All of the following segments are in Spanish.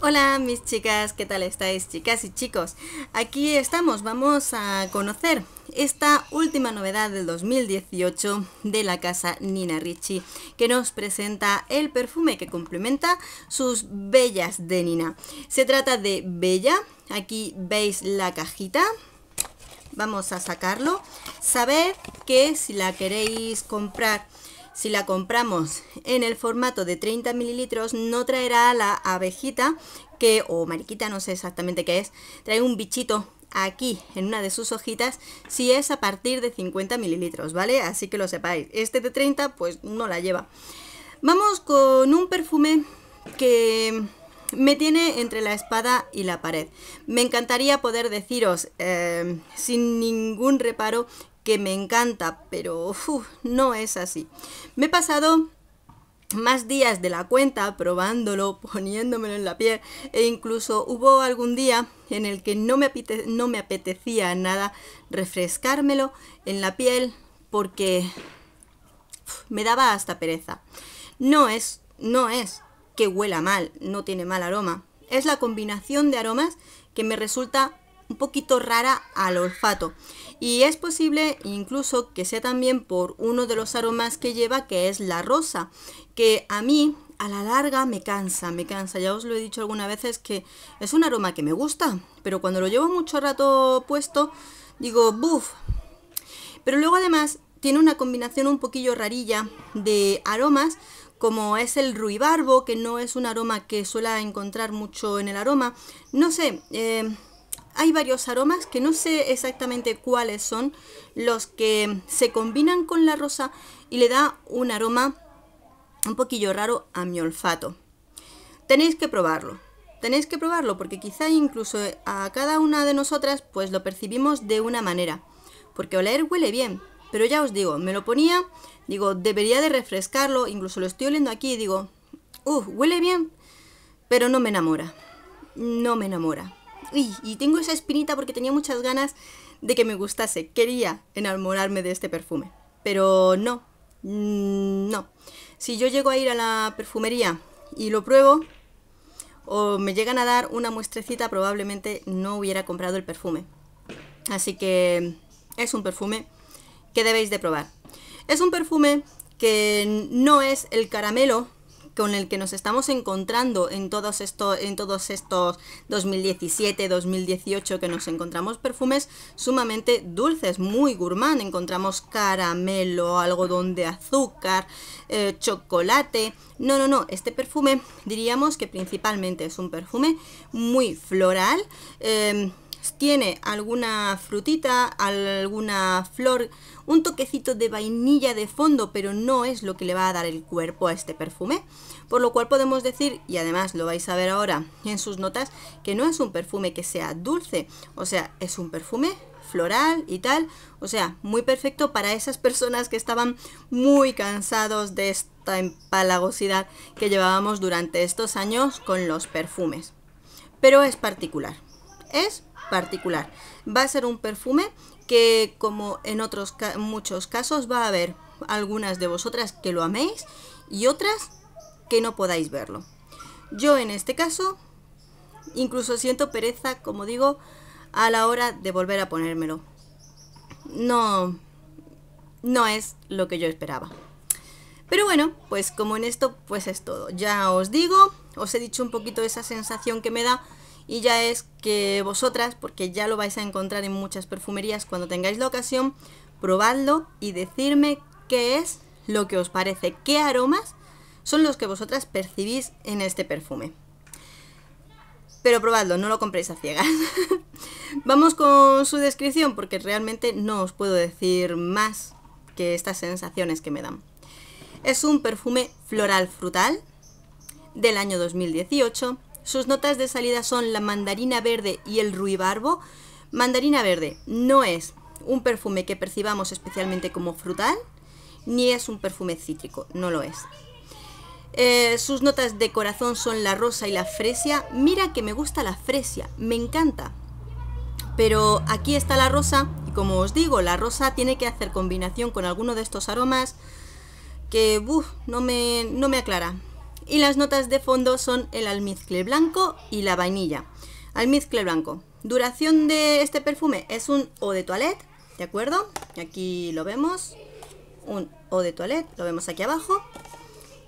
Hola mis chicas, ¿qué tal estáis chicas y chicos? Aquí estamos, vamos a conocer esta última novedad del 2018 de la casa Nina Ricci que nos presenta el perfume que complementa sus bellas de Nina. Se trata de Bella, aquí veis la cajita, vamos a sacarlo. Sabed que si la queréis comprar si la compramos en el formato de 30 mililitros, no traerá la abejita que, o mariquita, no sé exactamente qué es, trae un bichito aquí en una de sus hojitas si es a partir de 50 mililitros, ¿vale? Así que lo sepáis. Este de 30 pues no la lleva. Vamos con un perfume que me tiene entre la espada y la pared. Me encantaría poder deciros eh, sin ningún reparo que me encanta, pero no es así. Me he pasado más días de la cuenta probándolo, poniéndomelo en la piel e incluso hubo algún día en el que no me, no me apetecía nada refrescármelo en la piel porque me daba hasta pereza. No es, no es que huela mal, no tiene mal aroma. Es la combinación de aromas que me resulta un poquito rara al olfato. Y es posible incluso que sea también por uno de los aromas que lleva, que es la rosa, que a mí a la larga me cansa, me cansa. Ya os lo he dicho algunas veces que es un aroma que me gusta, pero cuando lo llevo mucho rato puesto, digo, ¡buf! Pero luego además tiene una combinación un poquillo rarilla de aromas como es el ruibarbo, que no es un aroma que suele encontrar mucho en el aroma. No sé, eh, hay varios aromas que no sé exactamente cuáles son los que se combinan con la rosa y le da un aroma un poquillo raro a mi olfato. Tenéis que probarlo, tenéis que probarlo porque quizá incluso a cada una de nosotras pues lo percibimos de una manera, porque oler huele bien, pero ya os digo, me lo ponía, digo, debería de refrescarlo, incluso lo estoy oliendo aquí y digo, uff, huele bien, pero no me enamora, no me enamora y, tengo esa espinita porque tenía muchas ganas de que me gustase. Quería enamorarme de este perfume. Pero no, mm, no. Si yo llego a ir a la perfumería y lo pruebo, o me llegan a dar una muestrecita, probablemente no hubiera comprado el perfume. Así que es un perfume que debéis de probar. Es un perfume que no es el caramelo con el que nos estamos encontrando en todos, esto, en todos estos 2017, 2018 que nos encontramos perfumes sumamente dulces, muy gourmand. Encontramos caramelo, algodón de azúcar, eh, chocolate. No, no, no, este perfume diríamos que principalmente es un perfume muy floral. Eh, tiene alguna frutita, alguna flor, un toquecito de vainilla de fondo, pero no es lo que le va a dar el cuerpo a este perfume. Por lo cual podemos decir, y además lo vais a ver ahora en sus notas, que no es un perfume que sea dulce, o sea, es un perfume floral y tal, o sea, muy perfecto para esas personas que estaban muy cansados de esta empalagosidad que llevábamos durante estos años con los perfumes. Pero es particular, es particular. Va a ser un perfume que como en otros muchos casos va a haber algunas de vosotras que lo améis y otras que no podáis verlo. Yo en este caso incluso siento pereza, como digo, a la hora de volver a ponérmelo. No no es lo que yo esperaba. Pero bueno, pues como en esto pues es todo. Ya os digo, os he dicho un poquito esa sensación que me da y ya es que vosotras, porque ya lo vais a encontrar en muchas perfumerías cuando tengáis la ocasión, probadlo y decirme qué es lo que os parece, qué aromas son los que vosotras percibís en este perfume. Pero probadlo, no lo compréis a ciegas. Vamos con su descripción porque realmente no os puedo decir más que estas sensaciones que me dan. Es un perfume floral frutal del año 2018 sus notas de salida son la mandarina verde y el ruibarbo. Mandarina verde no es un perfume que percibamos especialmente como frutal, ni es un perfume cítrico, no lo es. Eh, sus notas de corazón son la rosa y la fresia. Mira que me gusta la fresia, me encanta. Pero aquí está la rosa, y como os digo, la rosa tiene que hacer combinación con alguno de estos aromas que no, me, no me aclara y las notas de fondo son el almizcle blanco y la vainilla. Almizcle blanco. Duración de este perfume es un o de toilette, ¿de acuerdo? Aquí lo vemos, un o de toilette, lo vemos aquí abajo.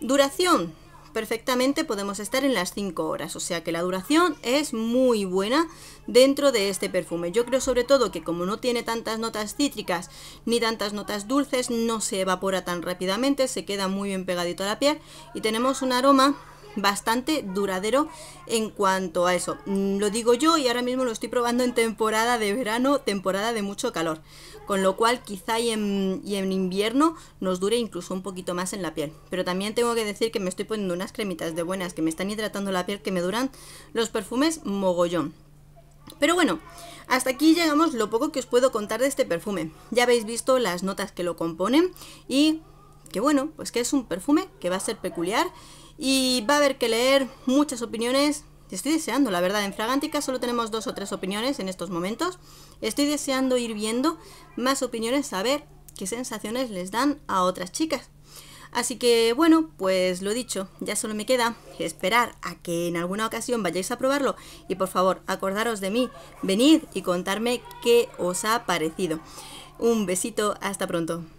Duración perfectamente podemos estar en las 5 horas, o sea que la duración es muy buena dentro de este perfume. Yo creo sobre todo que como no tiene tantas notas cítricas ni tantas notas dulces, no se evapora tan rápidamente, se queda muy bien pegadito a la piel y tenemos un aroma bastante duradero en cuanto a eso. Mm, lo digo yo y ahora mismo lo estoy probando en temporada de verano, temporada de mucho calor. Con lo cual quizá y en, invierno nos dure incluso un poquito más en la piel. Pero también tengo que decir que me estoy poniendo unas cremitas de buenas que me están hidratando la piel, que me duran los perfumes mogollón. Pero bueno, hasta aquí llegamos lo poco que os puedo contar de este perfume. Ya habéis visto las notas que lo componen y que bueno, pues que es un perfume que va a ser peculiar y va a haber que leer muchas opiniones. Estoy deseando, la verdad, en Fragántica solo tenemos dos o tres opiniones en estos momentos. Estoy deseando ir viendo más opiniones, saber qué sensaciones les dan a otras chicas. Así que bueno, pues lo dicho, ya solo me queda esperar a que en alguna ocasión vayáis a probarlo y por favor acordaros de mí, venid y contarme qué os ha parecido. Un besito, hasta pronto.